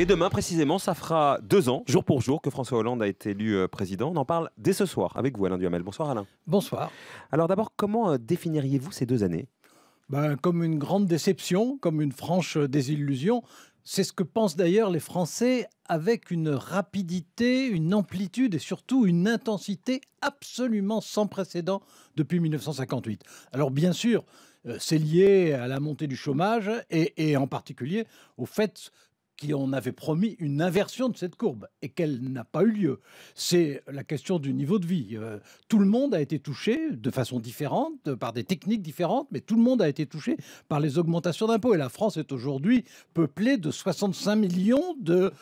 Et demain, précisément, ça fera deux ans, jour pour jour, que François Hollande a été élu euh, président. On en parle dès ce soir avec vous, Alain Duhamel. Bonsoir, Alain. Bonsoir. Alors d'abord, comment euh, définiriez-vous ces deux années ben, Comme une grande déception, comme une franche euh, désillusion. C'est ce que pensent d'ailleurs les Français avec une rapidité, une amplitude et surtout une intensité absolument sans précédent depuis 1958. Alors bien sûr, c'est lié à la montée du chômage et, et en particulier au fait qui on avait promis une inversion de cette courbe et qu'elle n'a pas eu lieu. C'est la question du niveau de vie. Euh, tout le monde a été touché de façon différente, euh, par des techniques différentes, mais tout le monde a été touché par les augmentations d'impôts. Et la France est aujourd'hui peuplée de 65 millions de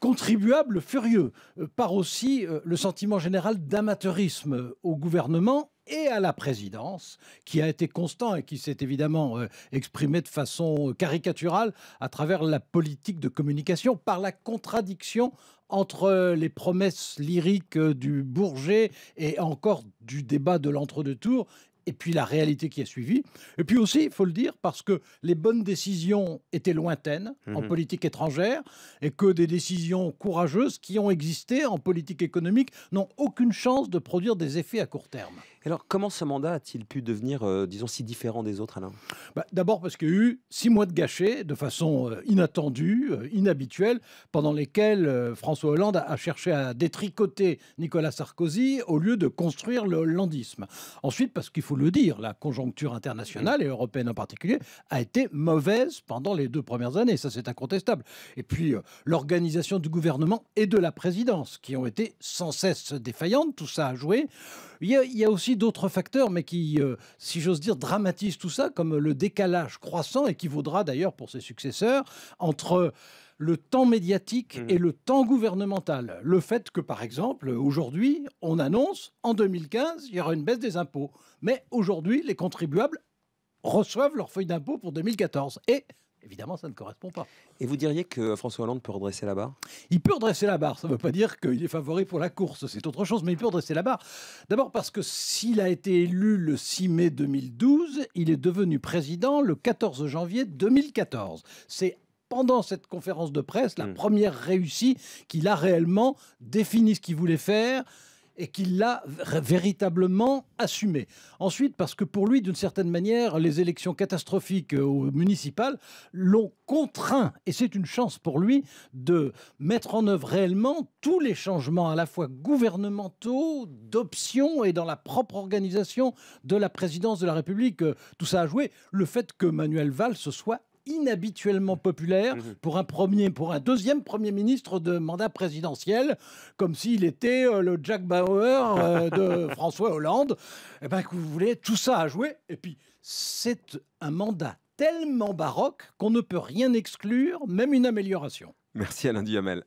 contribuables furieux, euh, par aussi le sentiment général d'amateurisme au gouvernement et à la présidence, qui a été constant et qui s'est évidemment euh, exprimé de façon euh, caricaturale à travers la politique de communication, par la contradiction entre euh, les promesses lyriques du Bourget et encore du débat de l'entre-deux-tours et puis la réalité qui a suivi. Et puis aussi, il faut le dire, parce que les bonnes décisions étaient lointaines en mhm. politique étrangère et que des décisions courageuses qui ont existé en politique économique n'ont aucune chance de produire des effets à court terme. alors, comment ce mandat a-t-il pu devenir, euh, disons, si différent des autres, Alain bah, D'abord parce qu'il y a eu six mois de gâchés de façon euh, inattendue, euh, inhabituelle, pendant lesquels François Hollande a, a cherché à détricoter Nicolas Sarkozy au lieu de construire le hollandisme. Ensuite, parce qu'il faut le dire, la conjoncture internationale et européenne en particulier a été mauvaise pendant les deux premières années. Ça, c'est incontestable. Et puis, euh, l'organisation du gouvernement et de la présidence qui ont été sans cesse défaillantes. Tout ça a joué. Il y a, aussi d'autres facteurs, mais qui, euh, si j'ose dire, dramatisent tout ça, comme le décalage croissant et qui vaudra d'ailleurs pour ses successeurs entre le temps médiatique mmh. et le temps gouvernemental. Le fait que, par exemple, aujourd'hui, on annonce en 2015, il y aura une baisse des impôts. Mais aujourd'hui, les contribuables reçoivent leur feuille d'impôt pour 2014. Et Évidemment, ça ne correspond pas. Et vous diriez que François Hollande peut redresser la barre Il peut redresser la barre. Ça ne veut pas dire qu'il est favori pour la course. C'est autre chose, mais il peut redresser la barre. D'abord parce que s'il a été élu le 6 mai 2012, il est devenu président le 14 janvier 2014. C'est pendant cette conférence de presse, la mm. première réussie, qu'il a réellement défini ce qu'il voulait faire et qu'il l'a véritablement assumé. Ensuite, parce que pour lui, d'une certaine manière, les élections catastrophiques euh, municipales l'ont contraint, et c'est une chance pour lui, de mettre en œuvre réellement tous les changements, à la fois gouvernementaux, d'options et dans la propre organisation de la présidence de la République. Euh, tout ça a joué. Le fait que Manuel Valls soit inhabituellement populaire mhm. pour un premier, pour un deuxième Premier ministre de mandat présidentiel, comme s'il était euh, le Jack Bauer euh, de François Hollande. Et eh ben que vous voulez, tout ça à jouer. Et puis, c'est un mandat tellement baroque qu'on ne peut rien exclure, même une amélioration. Merci Alain Duhamel.